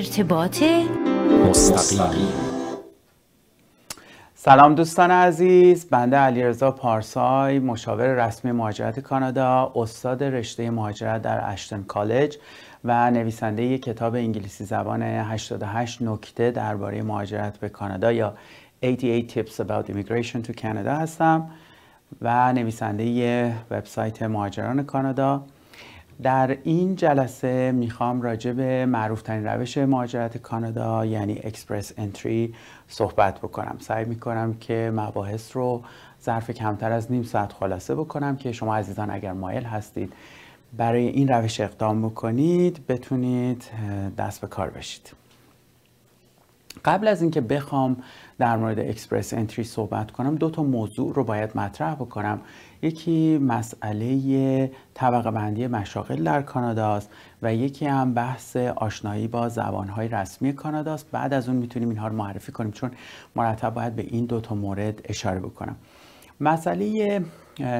ارتباط مستقیم سلام دوستان عزیز بنده علیرضا پارسای مشاور رسمی مهاجرت کانادا استاد رشته مهاجرت در اشتن کالج و نویسنده یک کتاب انگلیسی زبان 88 نکته درباره مهاجرت به کانادا یا 88 Tips About Immigration to Canada هستم و نویسنده وبسایت مهاجران کانادا در این جلسه میخوام راجع به معروف ترین روش مهاجرت کانادا یعنی اکسپرس انتری صحبت بکنم سعی میکنم که مباحث رو ظرف کمتر از نیم ساعت خلاصه بکنم که شما عزیزان اگر مایل هستید برای این روش اقدام بکنید بتونید دست به کار بشید قبل از اینکه بخوام در مورد اکسپرس انتری صحبت کنم دو تا موضوع رو باید مطرح بکنم یکی مسئله طبقه بندی مشاغل در کانادا است و یکی هم بحث آشنایی با زبانهای رسمی کانادا است بعد از اون میتونیم اینها رو معرفی کنیم چون مرتب باید به این دو تا مورد اشاره بکنم مسئله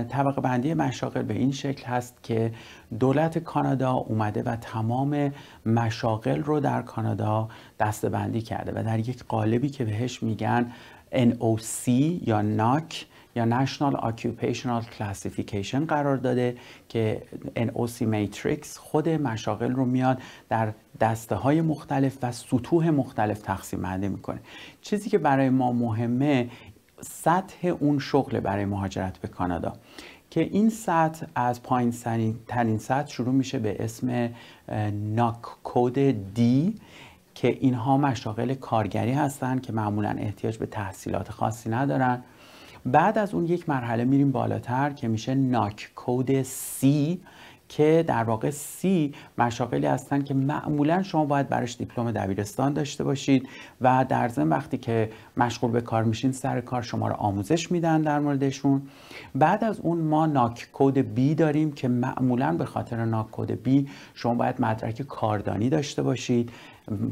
طبق بندی مشاغل به این شکل هست که دولت کانادا اومده و تمام مشاغل رو در کانادا بندی کرده و در یک قالبی که بهش میگن NOC یا NAC یا National Occupational Classification قرار داده که NOC Matrix خود مشاغل رو میاد در دسته های مختلف و سطوح مختلف تقسیم بندی میکنه چیزی که برای ما مهمه سطح اون شغل برای مهاجرت به کانادا که این سطح از پایین ترین سطح شروع میشه به اسم ناک کود دی که اینها مشاغل کارگری هستند که معمولا احتیاج به تحصیلات خاصی ندارن بعد از اون یک مرحله میریم بالاتر که میشه ناک کود سی که در واقع سی مشاقلی هستن که معمولا شما باید براش دیپلم دبیرستان داشته باشید و در ضمن وقتی که مشغول به کار میشین سر کار شما رو آموزش میدن در موردشون بعد از اون ما ناک کد بی داریم که معمولا به خاطر ناک کد بی شما باید مدرک کاردانی داشته باشید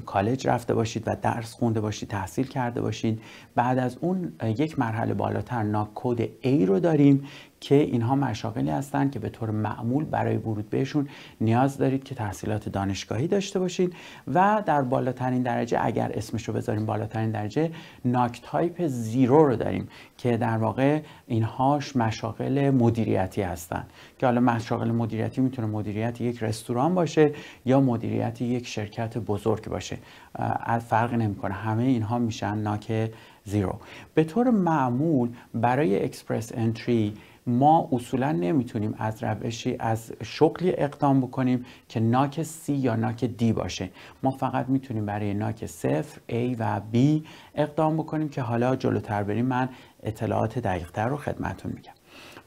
کالج رفته باشید و درس خونده باشید تحصیل کرده باشید بعد از اون یک مرحله بالاتر ناک کد A رو داریم که اینها مشاغلی هستند که به طور معمول برای ورود بهشون نیاز دارید که تحصیلات دانشگاهی داشته باشید و در بالاترین درجه اگر اسمش رو بذاریم بالاترین درجه ناک تایپ زیرو رو داریم که در واقع اینهاش مشاغل مدیریتی هستند که حالا مشاغل مدیریتی میتونه مدیریت یک رستوران باشه یا مدیریت یک شرکت بزرگ باشه از فرق نمیکنه همه اینها میشن ناک زیرو به طور معمول برای اکسپرس انتری ما اصولا نمیتونیم از روشی از شکلی اقدام بکنیم که ناک C یا ناک دی باشه ما فقط میتونیم برای ناک صفر A و B اقدام بکنیم که حالا جلوتر بریم من اطلاعات دقیقتر رو خدمتون میگم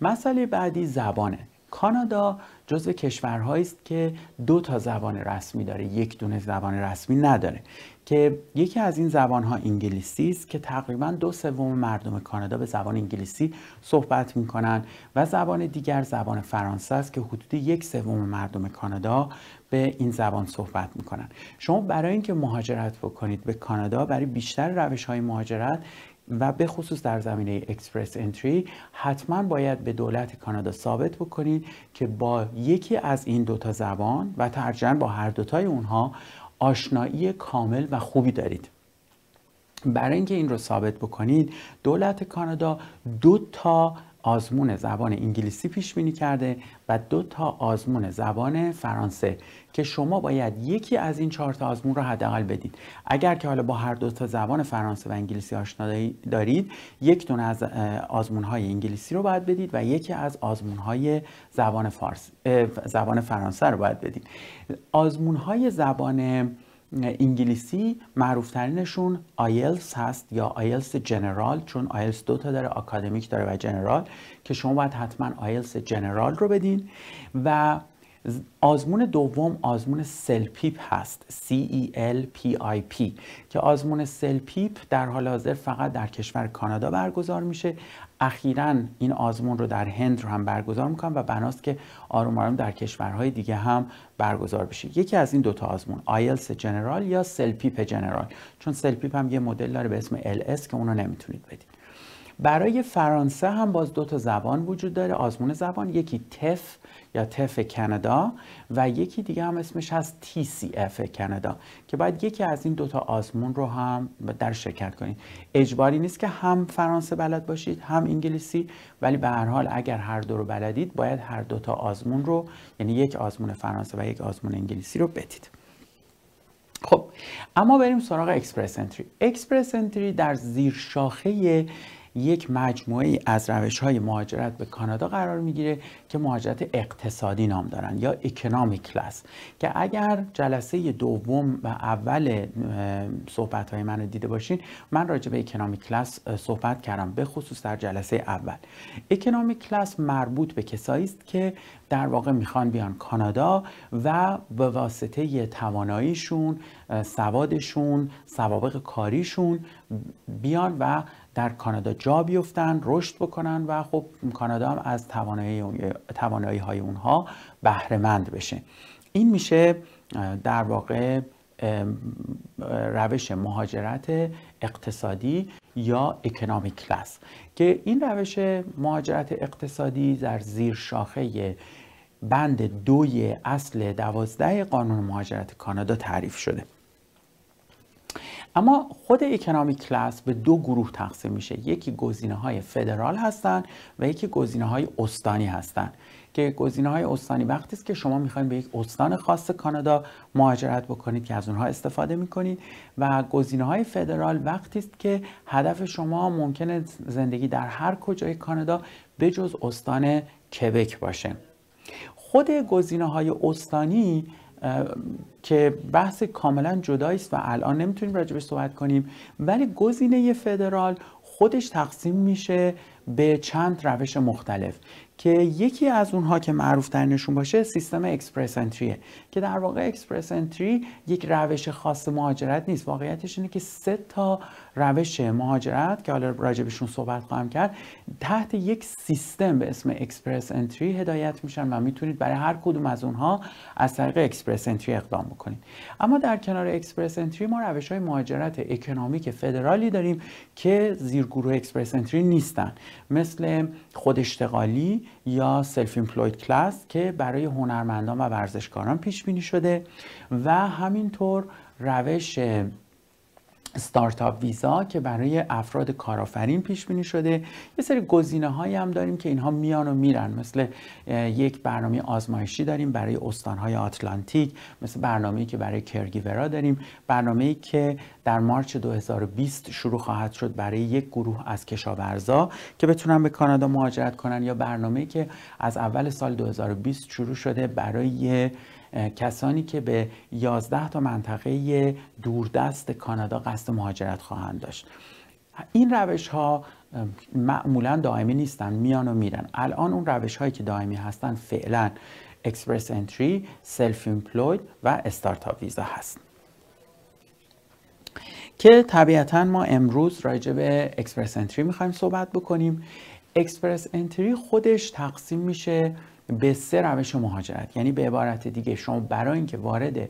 مسئله بعدی زبانه کانادا جزو کشورهایی است که دو تا زبان رسمی داره یک دونه زبان رسمی نداره که یکی از این زبانها انگلیسی است که تقریبا دو سوم مردم کانادا به زبان انگلیسی صحبت کنند و زبان دیگر زبان فرانسه است که حدود یک سوم مردم کانادا به این زبان صحبت کنند. شما برای اینکه مهاجرت بکنید به کانادا برای بیشتر روش های مهاجرت و به خصوص در زمینه اکسپرس انتری حتما باید به دولت کانادا ثابت بکنید که با یکی از این دوتا زبان و ترجمه با هر دوتای اونها آشنایی کامل و خوبی دارید برای اینکه این رو ثابت بکنید دولت کانادا دو تا آزمون زبان انگلیسی پیش بینی کرده و دو تا آزمون زبان فرانسه که شما باید یکی از این چهار تا آزمون رو حداقل بدید اگر که حالا با هر دو تا زبان فرانسه و انگلیسی آشنا دارید یک از آزمون های انگلیسی رو باید بدید و یکی از آزمون های زبان فارس زبان فرانسه رو باید بدید آزمون های زبان انگلیسی معروفترینشون آیلس هست یا آیلس جنرال چون آیلس دو تا داره آکادمیک داره و جنرال که شما باید حتما آیلس جنرال رو بدین و آزمون دوم آزمون سلپیپ هست C-E-L-P-I-P که آزمون سلپیپ در حال حاضر فقط در کشور کانادا برگزار میشه اخیرا این آزمون رو در هند رو هم برگزار میکنم و بناست که آروم آروم در کشورهای دیگه هم برگزار بشه یکی از این دوتا آزمون آیلس جنرال یا سلپیپ جنرال چون سلپیپ هم یه مدل داره به اسم LS که اونو نمیتونید بدید برای فرانسه هم باز دو تا زبان وجود داره آزمون زبان یکی تف یا تف کانادا و یکی دیگه هم اسمش هست TCF کانادا که باید یکی از این دوتا آزمون رو هم در شرکت کنید اجباری نیست که هم فرانسه بلد باشید هم انگلیسی ولی به هر حال اگر هر دو رو بلدید باید هر دوتا آزمون رو یعنی یک آزمون فرانسه و یک آزمون انگلیسی رو بدید خب اما بریم سراغ اکسپرس انتری اکسپرس انتری در زیر شاخه یک مجموعه از روش های مهاجرت به کانادا قرار میگیره که مهاجرت اقتصادی نام دارن یا اکنامیک کلاس که اگر جلسه دوم و اول صحبت های من رو دیده باشین من راجع به اکنامیک کلاس صحبت کردم به خصوص در جلسه اول اکنامیک کلاس مربوط به کسایی است که در واقع میخوان بیان کانادا و به واسطه تواناییشون سوادشون سوابق کاریشون بیان و در کانادا جا بیفتن رشد بکنن و خب کانادا هم از توانایی های اونها بهره بشه این میشه در واقع روش مهاجرت اقتصادی یا اکنامیک کلاس که این روش مهاجرت اقتصادی در زیر شاخه بند دوی اصل دوازده قانون مهاجرت کانادا تعریف شده اما خود اکنامی کلاس به دو گروه تقسیم میشه یکی گزینه های فدرال هستند و یکی گزینه های استانی هستند که گزینه های استانی وقتی است که شما میخواید به یک استان خاص کانادا مهاجرت بکنید که از اونها استفاده میکنید و گزینه های فدرال وقتی است که هدف شما ممکنه زندگی در هر کجای کانادا به جز استان کبک باشه خود گزینه های استانی که بحث کاملا جدایی است و الان نمیتونیم به صحبت کنیم ولی گزینه فدرال خودش تقسیم میشه به چند روش مختلف که یکی از اونها که معروف ترینشون باشه سیستم اکسپرس انتریه که در واقع اکسپرس انتری یک روش خاص مهاجرت نیست واقعیتش اینه که سه تا روش مهاجرت که حالا راجبشون صحبت خواهم کرد تحت یک سیستم به اسم اکسپرس انتری هدایت میشن و میتونید برای هر کدوم از اونها از طریق اکسپرس انتری اقدام بکنید اما در کنار اکسپرس انتری ما روش های مهاجرت اکنامیک فدرالی داریم که زیرگروه گروه اکسپرس انتری نیستن مثل خود اشتغالی یا سلف ایمپلوید کلاس که برای هنرمندان و ورزشکاران پیش بینی شده و همینطور روش ستارتاپ ویزا که برای افراد کارآفرین پیش بینی شده یه سری گزینه هایی هم داریم که اینها میان و میرن مثل یک برنامه آزمایشی داریم برای استانهای آتلانتیک مثل برنامه‌ای که برای کرگیورا داریم برنامه‌ای که در مارچ 2020 شروع خواهد شد برای یک گروه از کشاورزا که بتونن به کانادا مهاجرت کنن یا برنامه‌ای که از اول سال 2020 شروع شده برای کسانی که به 11 تا منطقه دوردست کانادا قصد مهاجرت خواهند داشت این روش ها معمولا دائمی نیستن میان و میرن الان اون روش هایی که دائمی هستن فعلا اکسپرس انتری، سلف ایمپلوید و استارتاپ ویزا هست که طبیعتا ما امروز راجع به اکسپرس انتری میخوایم صحبت بکنیم اکسپرس انتری خودش تقسیم میشه به سه روش مهاجرت یعنی به عبارت دیگه شما برای اینکه وارد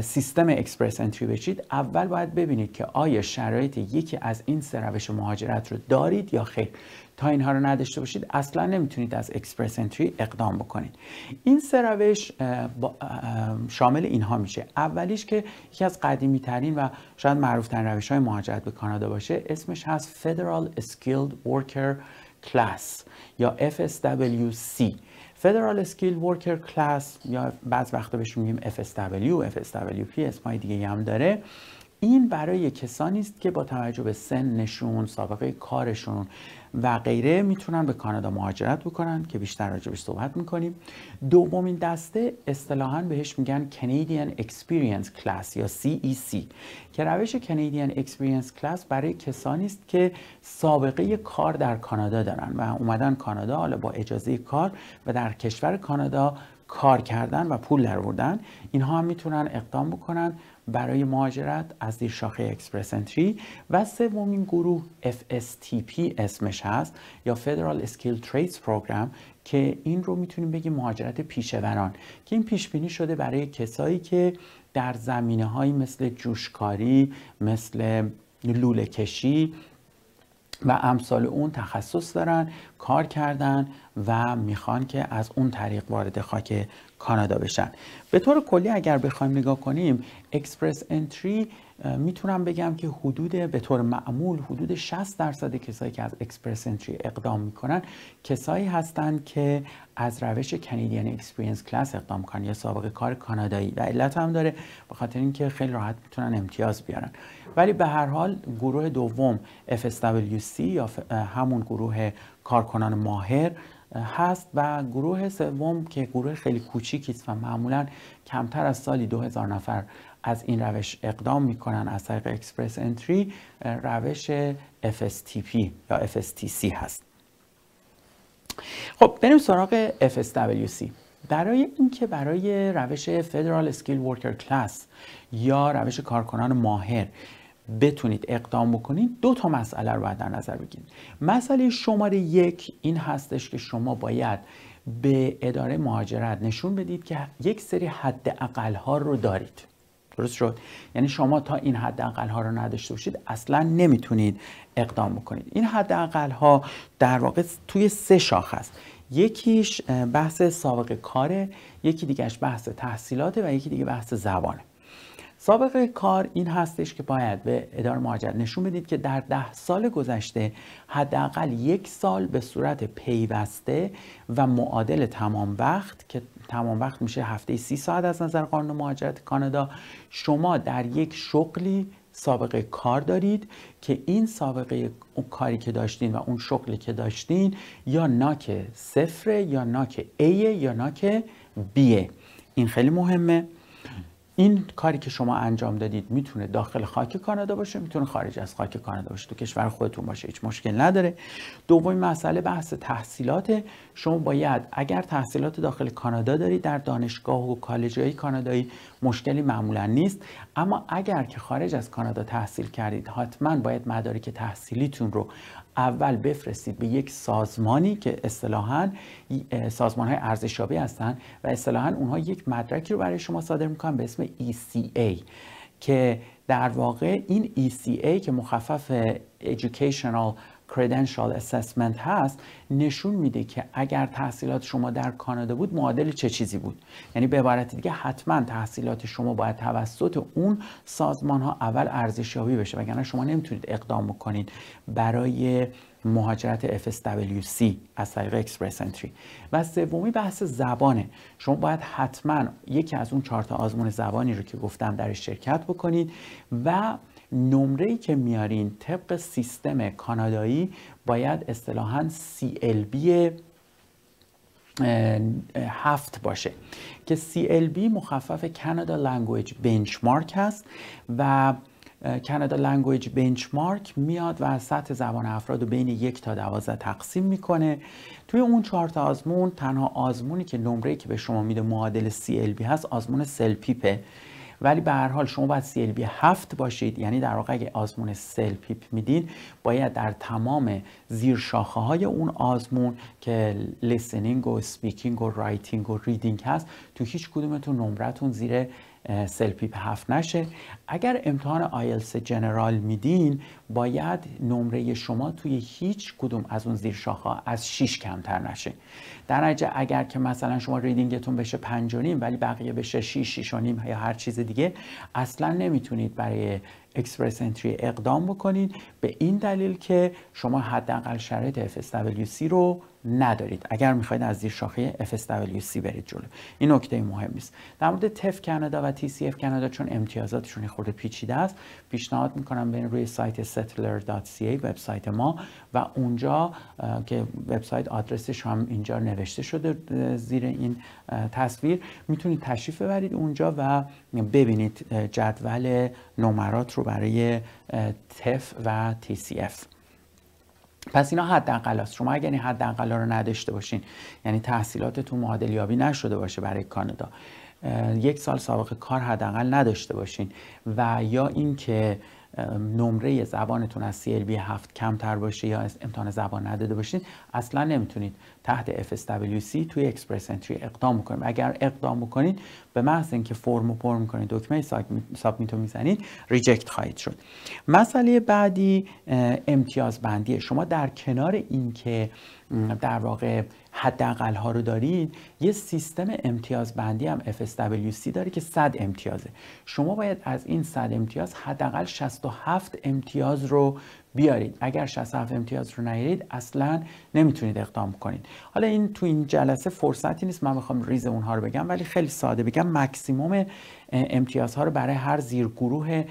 سیستم اکسپرس انتری بشید اول باید ببینید که آیا شرایط یکی از این سه روش مهاجرت رو دارید یا خیر تا اینها رو نداشته باشید اصلا نمیتونید از اکسپرس انتری اقدام بکنید این سه روش شامل اینها میشه اولیش که یکی از قدیمی ترین و شاید معروف ترین روش های مهاجرت به کانادا باشه اسمش هست فدرال Skilled Worker کلاس یا FSWC Federal Skill Worker Class یا بعض وقتا بهش میگیم FSW, FSWP اسمای دیگه هم داره این برای کسانی است که با توجه به سنشون، سابقه کارشون و غیره میتونن به کانادا مهاجرت بکنن که بیشتر راجبش صحبت میکنیم دومین دسته اصطلاحا بهش میگن Canadian Experience Class یا CEC e که روش Canadian Experience Class برای کسانی است که سابقه کار در کانادا دارن و اومدن کانادا حالا با اجازه کار و در کشور کانادا کار کردن و پول در اینها هم میتونن اقدام بکنن برای مهاجرت از زیر شاخه اکسپرس انتری و سومین گروه FSTP اسمش هست یا Federal Skill Trades Program که این رو میتونیم بگیم مهاجرت پیشوران که این پیش بینی شده برای کسایی که در زمینه هایی مثل جوشکاری مثل لوله کشی و امثال اون تخصص دارن کار کردن و میخوان که از اون طریق وارد خاک کانادا بشن به طور کلی اگر بخوایم نگاه کنیم اکسپرس انتری میتونم بگم که حدود به طور معمول حدود 60 درصد کسایی که از اکسپرس انتری اقدام میکنن کسایی هستند که از روش کانادین اکسپریانس کلاس اقدام کنن یا سابقه کار کانادایی و علت هم داره به خاطر اینکه خیلی راحت میتونن امتیاز بیارن ولی به هر حال گروه دوم FSWC یا همون گروه کارکنان ماهر هست و گروه سوم که گروه خیلی کوچیکی است و معمولا کمتر از سالی 2000 نفر از این روش اقدام میکنن از طریق اکسپرس انتری روش FSTP یا FSTC هست خب بریم سراغ FSWC برای اینکه برای روش فدرال اسکیل ورکر کلاس یا روش کارکنان ماهر بتونید اقدام بکنید دو تا مسئله رو باید در نظر بگیرید مسئله شماره یک این هستش که شما باید به اداره مهاجرت نشون بدید که یک سری حد اقل ها رو دارید درست شد یعنی شما تا این حد اقل ها رو نداشته باشید اصلا نمیتونید اقدام بکنید این حد اقل ها در واقع توی سه شاخ است یکیش بحث سابقه کاره یکی دیگهش بحث تحصیلاته و یکی دیگه بحث زبانه سابقه کار این هستش که باید به اداره مهاجرت نشون بدید که در ده سال گذشته حداقل یک سال به صورت پیوسته و معادل تمام وقت که تمام وقت میشه هفته سی ساعت از نظر قانون مهاجرت کانادا شما در یک شغلی سابقه کار دارید که این سابقه اون کاری که داشتین و اون شغلی که داشتین یا ناک صفره یا ناک ایه یا ناک بیه این خیلی مهمه این کاری که شما انجام دادید میتونه داخل خاک کانادا باشه میتونه خارج از خاک کانادا باشه تو کشور خودتون باشه هیچ مشکل نداره دومین مسئله بحث تحصیلات شما باید اگر تحصیلات داخل کانادا دارید در دانشگاه و کالج های کانادایی مشکلی معمولا نیست اما اگر که خارج از کانادا تحصیل کردید حتما باید مدارک تحصیلیتون رو اول بفرستید به یک سازمانی که اصطلاحا سازمان های ارزشیابی هستن و اصطلاحا اونها یک مدرکی رو برای شما صادر میکنن به اسم ECA که در واقع این ECA که مخفف Educational credential assessment هست نشون میده که اگر تحصیلات شما در کانادا بود معادل چه چیزی بود یعنی به عبارت دیگه حتما تحصیلات شما باید توسط اون سازمان ها اول ارزشیابی بشه وگرنه شما نمیتونید اقدام بکنید برای مهاجرت FSWC از طریق اکسپرس انتری و سومی بحث زبانه شما باید حتما یکی از اون چهار تا آزمون زبانی رو که گفتم در شرکت بکنید و نمره ای که میارین طبق سیستم کانادایی باید اصطلاحا CLB هفت باشه که CLB مخفف کانادا لنگویج بنچمارک هست و کانادا لنگویج بنچمارک میاد و سطح زبان افراد رو بین یک تا دوازه تقسیم میکنه توی اون چهار تا آزمون تنها آزمونی که نمره که به شما میده معادل CLB هست آزمون سلپیپه ولی به هر حال شما باید بی هفت باشید یعنی در واقع اگه آزمون پیپ میدین باید در تمام زیر شاخه های اون آزمون که لیسنینگ و سپیکینگ و رایتینگ و ریدینگ هست تو هیچ کدومتون نمرتون زیر سلپیپ هفت نشه اگر امتحان آیلس جنرال میدین باید نمره شما توی هیچ کدوم از اون زیر شاخه از 6 کمتر نشه در نتیجه اگر که مثلا شما ریدینگتون بشه نیم ولی بقیه بشه 6 نیم یا هر چیز دیگه اصلا نمیتونید برای اکسپرس انتری اقدام بکنید به این دلیل که شما حداقل شرایط FSWC رو ندارید اگر میخواید از زیر شاخه FSWC برید جلو این نکته مهم نیست در مورد تف کانادا و TCF کانادا چون امتیازاتشون خورده پیچیده است پیشنهاد میکنم برین روی سایت settler.ca وبسایت ما و اونجا که وبسایت آدرسش هم اینجا نوشته شده زیر این تصویر میتونید تشریف ببرید اونجا و ببینید جدول نمرات رو برای تف و TCF پس اینا حداقل است شما اگر این حداقل رو نداشته باشین یعنی تحصیلاتتون یابی نشده باشه برای کانادا یک سال سابقه کار حداقل نداشته باشین و یا اینکه نمره زبانتون از CLB 7 کمتر باشه یا امتحان زبان نداده باشید اصلا نمیتونید تحت FSWC توی Express Entry اقدام کنید اگر اقدام بکنید به محض اینکه فرمو پر میکنید دکمه سابمیت رو میزنید ریجکت خواهید شد مسئله بعدی امتیاز بندیه شما در کنار اینکه در واقع حداقل ها رو دارید یه سیستم امتیاز بندی هم FSWC داره که 100 امتیازه شما باید از این 100 امتیاز حداقل 67 امتیاز رو بیارید اگر 67 امتیاز رو نگیرید اصلا نمیتونید اقدام کنید حالا این تو این جلسه فرصتی نیست من میخوام ریز اونها رو بگم ولی خیلی ساده بگم مکسیموم امتیازها رو برای هر زیرگروه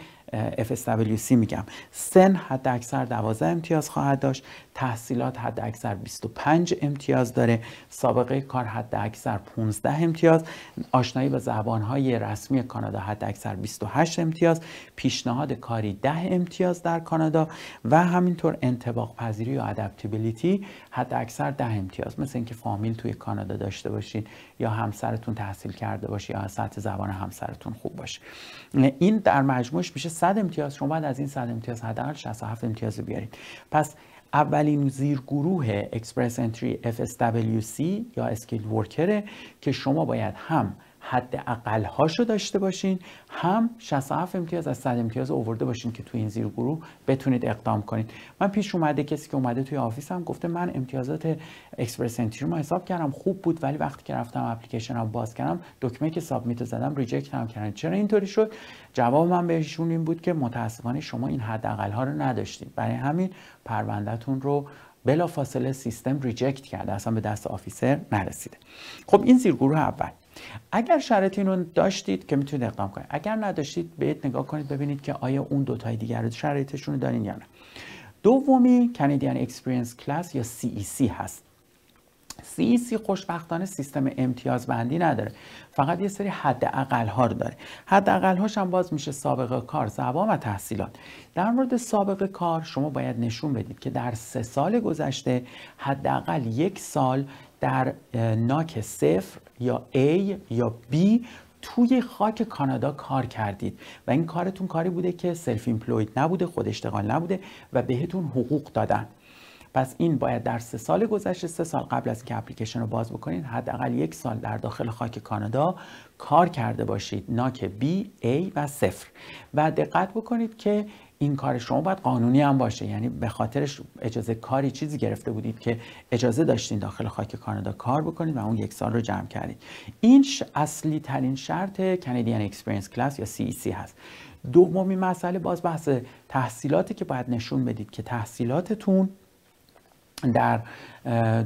FSWC میگم سن حد اکثر 12 امتیاز خواهد داشت تحصیلات حد اکثر 25 امتیاز داره سابقه کار حد اکثر 15 امتیاز آشنایی با زبانهای رسمی کانادا حد اکثر 28 امتیاز پیشنهاد کاری 10 امتیاز در کانادا و همینطور انتباق پذیری و ادپتیبیلیتی حد اکثر 10 امتیاز مثل اینکه فامیل توی کانادا داشته باشین یا همسرتون تحصیل کرده باشه یا سطح زبان همسرتون خوب باشه این در مجموعش میشه 100 امتیاز شما باید از این 100 امتیاز حداقل 67 امتیاز بیارید پس اولین زیر گروه اکسپرس انتری FSWC یا اسکیل ورکره که شما باید هم حد رو داشته باشین هم 67 امتیاز از 100 امتیاز اوورده باشین که تو این زیر گروه بتونید اقدام کنید من پیش اومده کسی که اومده توی آفیس هم گفته من امتیازات اکسپرس انتری رو حساب کردم خوب بود ولی وقتی که رفتم اپلیکیشن رو باز کردم دکمه که سابمیت زدم ریجکت هم کردن چرا اینطوری شد جواب من بهشون این بود که متاسفانه شما این حداقل ها رو نداشتید برای همین پروندهتون رو بلافاصله سیستم ریجکت کرده اصلا به دست آفیسر نرسیده خب این زیرگروه اول اگر این رو داشتید که میتونید اقدام کنید اگر نداشتید بهت نگاه کنید ببینید که آیا اون دو تای دیگر رو شرایطشون رو دارین یا نه دومی Canadian Experience Class یا CEC e هست CEC e خوشبختانه سیستم امتیاز بندی نداره فقط یه سری حد اقل ها رو داره حد اقل هاش هم باز میشه سابقه کار زبان و تحصیلات در مورد سابقه کار شما باید نشون بدید که در سه سال گذشته حداقل یک سال در ناک صفر یا A یا B توی خاک کانادا کار کردید و این کارتون کاری بوده که سلف ایمپلوید نبوده خود اشتغال نبوده و بهتون حقوق دادن پس این باید در سه سال گذشته سه سال قبل از که اپلیکیشن رو باز بکنید حداقل یک سال در داخل خاک کانادا کار کرده باشید ناک B, A و صفر و دقت بکنید که این کار شما باید قانونی هم باشه یعنی به خاطرش اجازه کاری چیزی گرفته بودید که اجازه داشتین داخل خاک کانادا کار بکنید و اون یک سال رو جمع کردید این اصلی ترین شرط کانادین اکسپریانس کلاس یا CEC e هست دومین مسئله باز بحث تحصیلاتی که باید نشون بدید که تحصیلاتتون در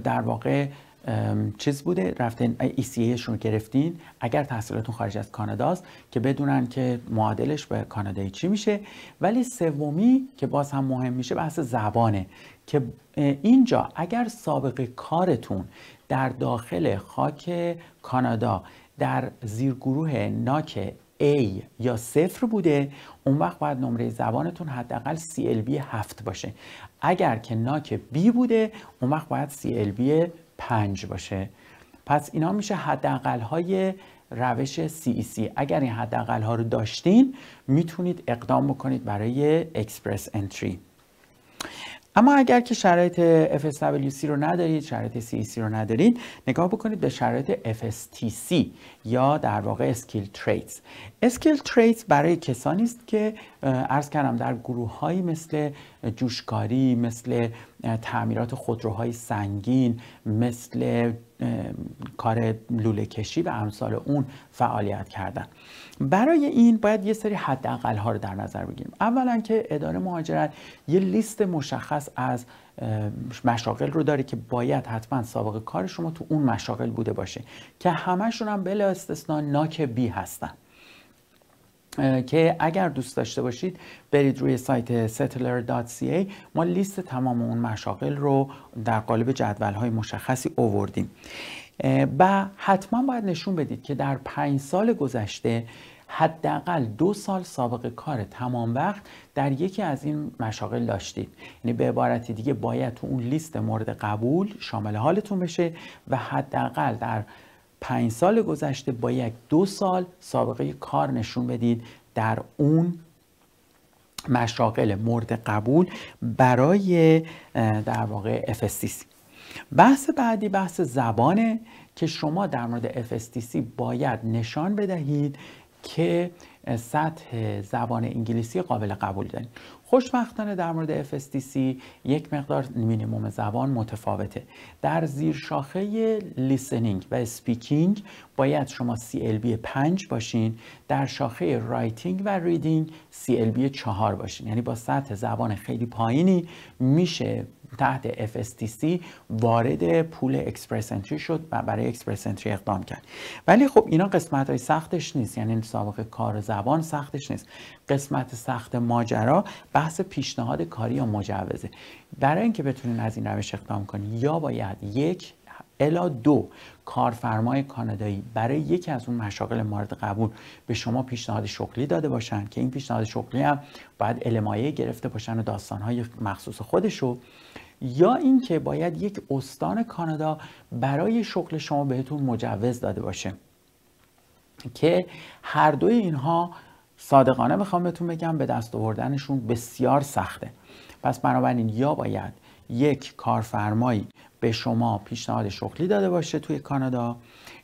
در واقع چیز بوده رفتن ای رو گرفتین اگر تحصیلاتون خارج از کاناداست که بدونن که معادلش به کانادایی چی میشه ولی سومی که باز هم مهم میشه بحث زبانه که اینجا اگر سابقه کارتون در داخل خاک کانادا در زیرگروه ناک A یا صفر بوده اون وقت باید نمره زبانتون حداقل CLB 7 باشه اگر که ناک B بوده اون وقت باید CLB پنج باشه پس اینا میشه حداقل های روش CEC e اگر این حداقل ها رو داشتین میتونید اقدام بکنید برای اکسپرس انتری اما اگر که شرایط FSWC رو ندارید شرایط CEC e رو ندارید نگاه بکنید به شرایط FSTC یا در واقع اسکیل تریتز اسکیل تریتز برای کسانی است که ارز کردم در گروه هایی مثل جوشکاری مثل تعمیرات خودروهای سنگین مثل کار لوله کشی و امثال اون فعالیت کردن برای این باید یه سری حداقل ها رو در نظر بگیریم اولا که اداره مهاجرت یه لیست مشخص از مشاغل رو داره که باید حتما سابقه کار شما تو اون مشاغل بوده باشه که همشون هم بلا استثنا ناک بی هستن که اگر دوست داشته باشید برید روی سایت settler.ca ما لیست تمام اون مشاغل رو در قالب جدول های مشخصی اووردیم و حتما باید نشون بدید که در پنج سال گذشته حداقل دو سال سابقه کار تمام وقت در یکی از این مشاغل داشتید یعنی به عبارت دیگه باید تو اون لیست مورد قبول شامل حالتون بشه و حداقل در پنج سال گذشته با یک دو سال سابقه کار نشون بدید در اون مشاقل مورد قبول برای در واقع FSTC بحث بعدی بحث زبانه که شما در مورد FSTC باید نشان بدهید که سطح زبان انگلیسی قابل قبول دارید خوشبختانه در مورد FSTC یک مقدار مینیموم زبان متفاوته در زیر شاخه لیسنینگ و سپیکینگ باید شما CLB 5 باشین در شاخه رایتینگ و ریدینگ CLB 4 باشین یعنی با سطح زبان خیلی پایینی میشه تحت FSTC وارد پول اکسپرس انتری شد و برای اکسپرس انتری اقدام کرد ولی خب اینا قسمت های سختش نیست یعنی سابقه کار زبان سختش نیست قسمت سخت ماجرا بحث پیشنهاد کاری یا مجوزه برای اینکه بتونین از این روش اقدام کنید یا باید یک الا دو کارفرمای کانادایی برای یکی از اون مشاغل مورد قبول به شما پیشنهاد شغلی داده باشن که این پیشنهاد شغلی هم باید المایه گرفته باشن و داستانهای مخصوص خودشو یا اینکه باید یک استان کانادا برای شغل شما بهتون مجوز داده باشه که هر دوی اینها صادقانه میخوام بهتون بگم به دست آوردنشون بسیار سخته پس بنابراین یا باید یک کارفرمایی به شما پیشنهاد شغلی داده باشه توی کانادا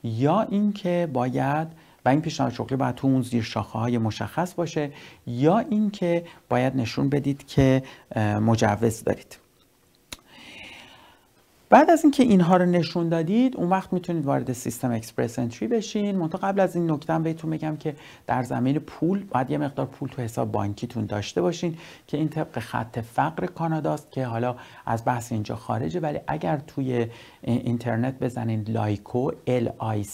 یا اینکه باید و این پیشنهاد شغلی باید تو اون زیر شاخه های مشخص باشه یا اینکه باید نشون بدید که مجوز دارید بعد از اینکه اینها رو نشون دادید اون وقت میتونید وارد سیستم اکسپرس انتری بشین منتها قبل از این نکته بهتون بگم که در زمین پول باید یه مقدار پول تو حساب بانکیتون داشته باشین که این طبق خط فقر کاناداست که حالا از بحث اینجا خارجه ولی اگر توی اینترنت بزنین لایکو ال آی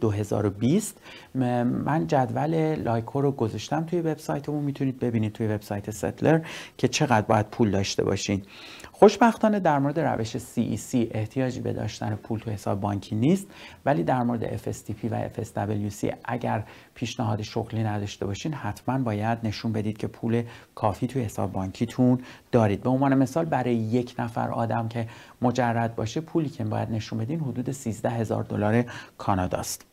2020 من جدول لایکو رو گذاشتم توی وبسایتمون میتونید ببینید توی وبسایت ستلر که چقدر باید پول داشته باشین خوشبختانه در مورد روش CEC e احتیاجی به داشتن پول تو حساب بانکی نیست ولی در مورد FSTP و FSWC اگر پیشنهاد شغلی نداشته باشین حتما باید نشون بدید که پول کافی تو حساب بانکیتون دارید به عنوان مثال برای یک نفر آدم که مجرد باشه پولی که باید نشون بدین حدود 13 هزار دلار کاناداست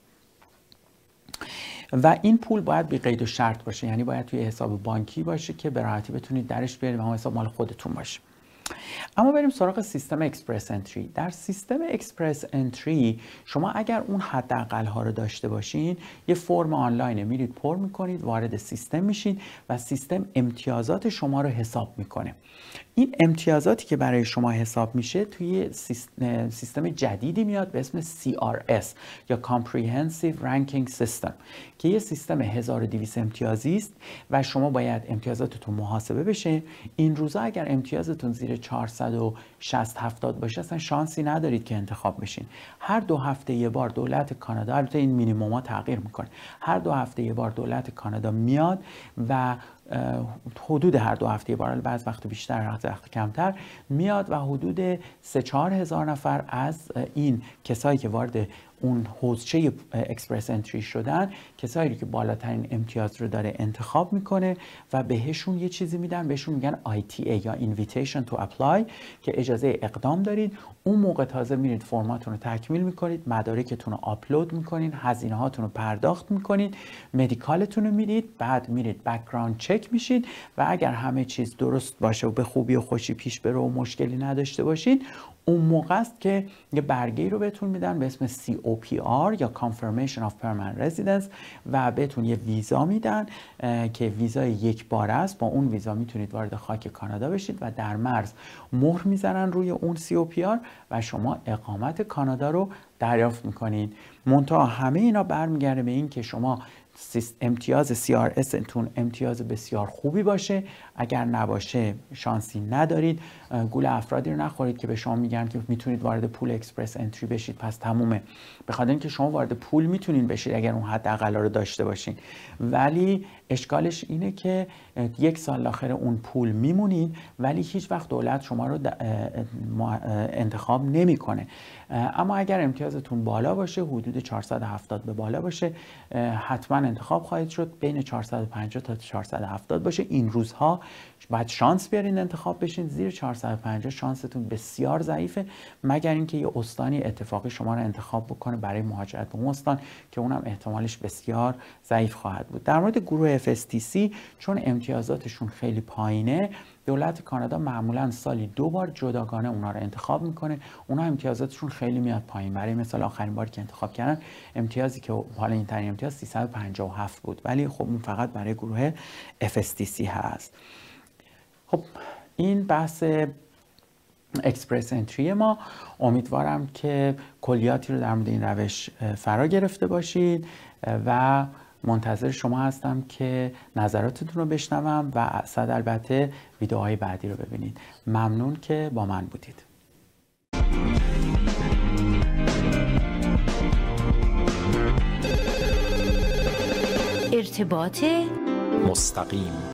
و این پول باید بی قید و شرط باشه یعنی باید توی حساب بانکی باشه که به راحتی بتونید درش بیارید و هم حساب مال خودتون باشه اما بریم سراغ سیستم اکسپرس انتری در سیستم اکسپرس انتری شما اگر اون حداقل ها رو داشته باشین یه فرم آنلاینه میرید پر میکنید وارد سیستم میشین و سیستم امتیازات شما رو حساب میکنه این امتیازاتی که برای شما حساب میشه توی سیستم جدیدی میاد به اسم CRS یا Comprehensive Ranking System که یه سیستم 1200 امتیازی است و شما باید امتیازاتتون محاسبه بشه این روزا اگر امتیازتون زیر 460 70 باشه اصلا شانسی ندارید که انتخاب بشین هر دو هفته یه بار دولت کانادا البته این مینیموما ها تغییر میکنه هر دو هفته یه بار دولت کانادا میاد و حدود هر دو هفته بار بعض وقت بیشتر وقت کمتر میاد و حدود 3 چهار هزار نفر از این کسایی که وارد اون حوزچه اکسپرس انتری شدن کسایی که بالاترین امتیاز رو داره انتخاب میکنه و بهشون یه چیزی میدن بهشون میگن ITA یا Invitation to Apply که اجازه اقدام دارید اون موقع تازه میرید فرماتون رو تکمیل میکنید مدارکتون رو آپلود میکنید هزینه هاتون رو پرداخت میکنید مدیکالتون رو میدید بعد میرید بکگراند چک میشید و اگر همه چیز درست باشه و به خوبی و خوشی پیش بره و مشکلی نداشته باشید اون موقع است که یه برگه رو بهتون میدن به اسم COPR یا Confirmation of Permanent Residence و بهتون یه ویزا میدن که ویزای یک بار است با اون ویزا میتونید وارد خاک کانادا بشید و در مرز مهر میزنن روی اون COPR و شما اقامت کانادا رو دریافت میکنید منتها همه اینا برمیگرده به این که شما امتیاز CRS تون امتیاز بسیار خوبی باشه اگر نباشه شانسی ندارید گول افرادی رو نخورید که به شما میگن که میتونید وارد پول اکسپرس انتری بشید پس تمومه به اینکه شما وارد پول میتونید بشید اگر اون حد اقلا رو داشته باشین ولی اشکالش اینه که یک سال آخر اون پول میمونید ولی هیچ وقت دولت شما رو انتخاب نمیکنه اما اگر امتیازتون بالا باشه حدود 470 به بالا باشه حتما انتخاب خواهید شد بین 450 تا 470 باشه این روزها باید شانس بیارین انتخاب بشین زیر 450 شانستون بسیار ضعیفه مگر اینکه یه استانی اتفاقی شما رو انتخاب بکنه برای مهاجرت به اون استان که اونم احتمالش بسیار ضعیف خواهد بود در مورد گروه FSTC چون امتیازاتشون خیلی پایینه دولت کانادا معمولا سالی دو بار جداگانه اونا رو انتخاب میکنه اونا امتیازاتشون خیلی میاد پایین برای مثال آخرین بار که انتخاب کردن امتیازی که حالا این ترین امتیاز 357 بود ولی خب اون فقط برای گروه FSTC هست خب این بحث اکسپرس انتری ما امیدوارم که کلیاتی رو در مورد این روش فرا گرفته باشید و منتظر شما هستم که نظراتتون رو بشنوم و صد البته ویدیوهای بعدی رو ببینید ممنون که با من بودید ارتباط مستقیم